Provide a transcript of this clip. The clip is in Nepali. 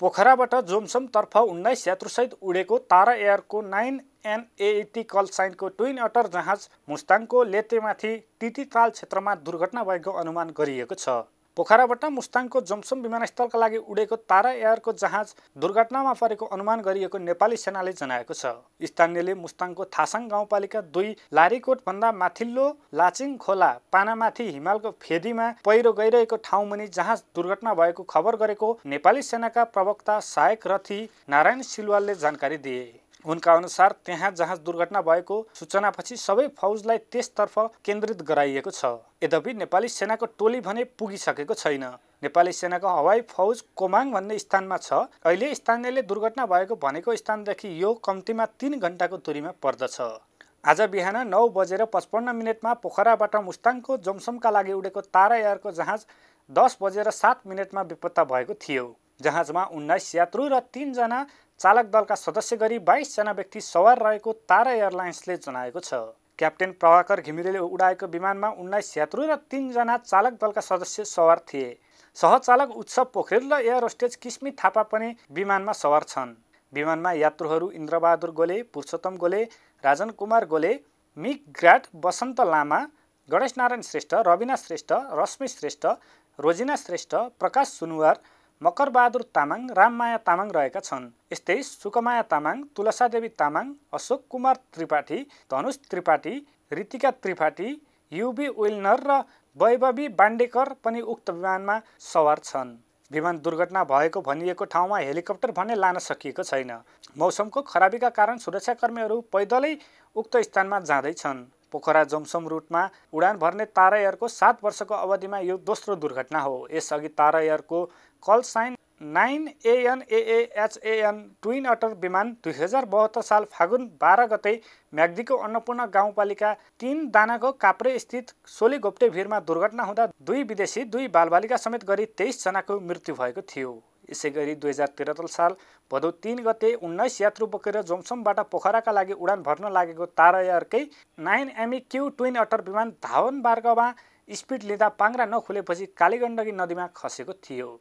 पोखराबाट जोमसमतर्फ उन्नाइस यात्रुसहित उडेको तारा एयरको नाइन एन एटी कल साइनको ट्विन अटर जहाज मुस्ताङको लेतेमाथि टिटिताल क्षेत्रमा दुर्घटना भएको अनुमान गरिएको छ पोखराबाट मुस्ताङको जमसुम विमानस्थलका लागि उडेको तारा एयरको जहाज दुर्घटनामा परेको अनुमान गरिएको नेपाली सेनाले जनाएको छ स्थानीयले मुस्ताङको थासाङ गाउँपालिका दुई भन्दा माथिल्लो लाचिङ खोला पानामाथि हिमालको फेदीमा पहिरो गइरहेको ठाउँ मुनि जहाज दुर्घटना भएको खबर गरेको नेपाली सेनाका प्रवक्ता सहायक रथी नारायण सिलवालले जानकारी दिए उनका अनुसार त्यहाँ जहाज दुर्घटना भएको सूचनापछि सबै फौजलाई त्यसतर्फ केन्द्रित गराइएको छ यद्यपि नेपाली सेनाको टोली भने पुगिसकेको छैन नेपाली सेनाको हवाई फौज कोमाङ भन्ने स्थानमा छ अहिले स्थानीयले दुर्घटना भएको भनेको स्थानदेखि यो कम्तीमा तिन घन्टाको दूरीमा पर्दछ आज बिहान नौ बजेर पचपन्न मिनटमा पोखराबाट मुस्ताङको जोमसमका लागि उडेको तारा एयरको जहाज दस बजेर सात मिनटमा बेपत्ता भएको थियो जहाजमा उन्नाइस यात्रु र तिनजना चालक दलका सदस्य गरी बाइसजना व्यक्ति सवार रहेको तारा एयरलाइन्सले जनाएको छ क्याप्टेन प्रभाकर घिमिरेले उडाएको विमानमा उन्नाइस यात्रु र तिनजना चालक दलका सदस्य सवार थिए सहचालक उत्सव पोखरेल र एयर होस्टेज किस्मी थापा पनि विमानमा सवार छन् विमानमा यात्रुहरू इन्द्रबहादुर गोले पुरुषोत्तम गोले राजन कुमार गोले मिक ग्राट बसन्त लामा गणेश नारायण श्रेष्ठ रविना श्रेष्ठ रश्मि श्रेष्ठ रोजिना श्रेष्ठ प्रकाश सुनुवार मकरबहादुर तामाङ राममाया तामाङ रहेका छन् यस्तै सुकमाया तामाङ तुलसादेवी तामाङ अशोक कुमार त्रिपाठी धनुष त्रिपाठी ऋतिका त्रिपाठी युबी विल्नर र वैभवी बाण्डेकर पनि उक्त विमानमा सवार छन् विमान दुर्घटना भएको भनिएको ठाउँमा हेलिकप्टर भने लान सकिएको छैन मौसमको खराबीका कारण सुरक्षाकर्मीहरू पैदलै उक्त स्थानमा जाँदैछन् पोखरा जमसम रुटमा उडान भर्ने तारा एयरको सात वर्षको अवधिमा यो दोस्रो दुर्घटना हो यसअघि तारा एयरको call sign nine ANAHAN twin otter विमान दुई हजार बहत्तर साल फागुन बाह्र गते म्याग्दीको अन्नपूर्ण गाउँपालिका तिन दानाको काप्रे स्थित सोलीगोप्टे भिरमा दुर्घटना हुँदा दुई विदेशी दुई बालबालिका समेत गरी तेइसजनाको मृत्यु भएको थियो यसै गरी दुई हजार त्रिहत्तर साल भदौ तिन गते उन्नाइस यात्रु बोकेर जोमसोमबाट पोखराका लागि उडान भर्न लागेको तारा एयरकै nine ME Q twin otter विमान धावन मार्गमा स्पिड लिँदा पाङ्रा नखुलेपछि कालीगण्डकी नदीमा खसेको थियो